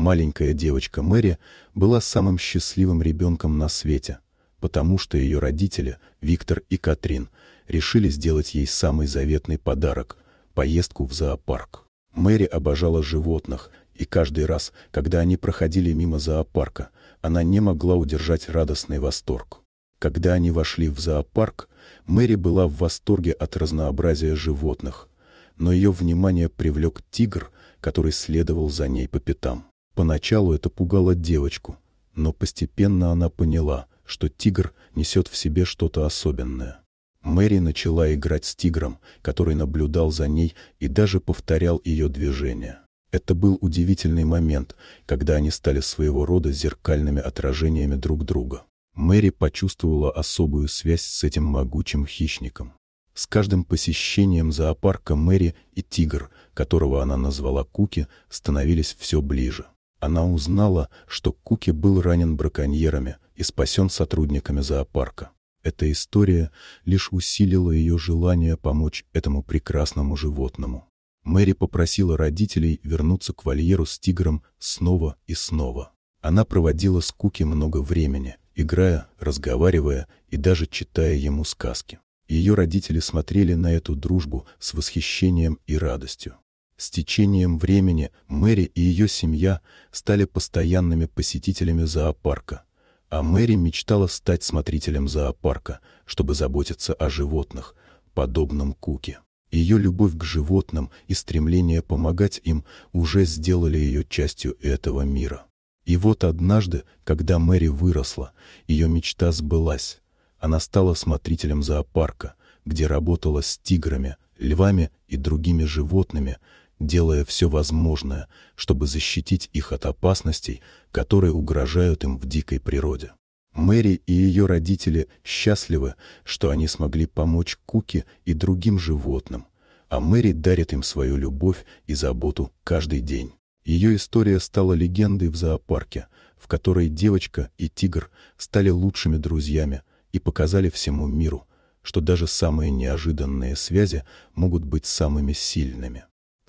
маленькая девочка Мэри была самым счастливым ребенком на свете, потому что ее родители, Виктор и Катрин, решили сделать ей самый заветный подарок – поездку в зоопарк. Мэри обожала животных, и каждый раз, когда они проходили мимо зоопарка, она не могла удержать радостный восторг. Когда они вошли в зоопарк, Мэри была в восторге от разнообразия животных, но ее внимание привлек тигр, который следовал за ней по пятам. Поначалу это пугало девочку, но постепенно она поняла, что тигр несет в себе что-то особенное. Мэри начала играть с тигром, который наблюдал за ней и даже повторял ее движения. Это был удивительный момент, когда они стали своего рода зеркальными отражениями друг друга. Мэри почувствовала особую связь с этим могучим хищником. С каждым посещением зоопарка Мэри и тигр, которого она назвала Куки, становились все ближе. Она узнала, что Куки был ранен браконьерами и спасен сотрудниками зоопарка. Эта история лишь усилила ее желание помочь этому прекрасному животному. Мэри попросила родителей вернуться к вольеру с тигром снова и снова. Она проводила с Куки много времени, играя, разговаривая и даже читая ему сказки. Ее родители смотрели на эту дружбу с восхищением и радостью. С течением времени Мэри и ее семья стали постоянными посетителями зоопарка. А Мэри мечтала стать смотрителем зоопарка, чтобы заботиться о животных, подобном Куке. Ее любовь к животным и стремление помогать им уже сделали ее частью этого мира. И вот однажды, когда Мэри выросла, ее мечта сбылась. Она стала смотрителем зоопарка, где работала с тиграми, львами и другими животными, делая все возможное, чтобы защитить их от опасностей, которые угрожают им в дикой природе. Мэри и ее родители счастливы, что они смогли помочь Куки и другим животным, а Мэри дарит им свою любовь и заботу каждый день. Ее история стала легендой в зоопарке, в которой девочка и тигр стали лучшими друзьями и показали всему миру, что даже самые неожиданные связи могут быть самыми сильными.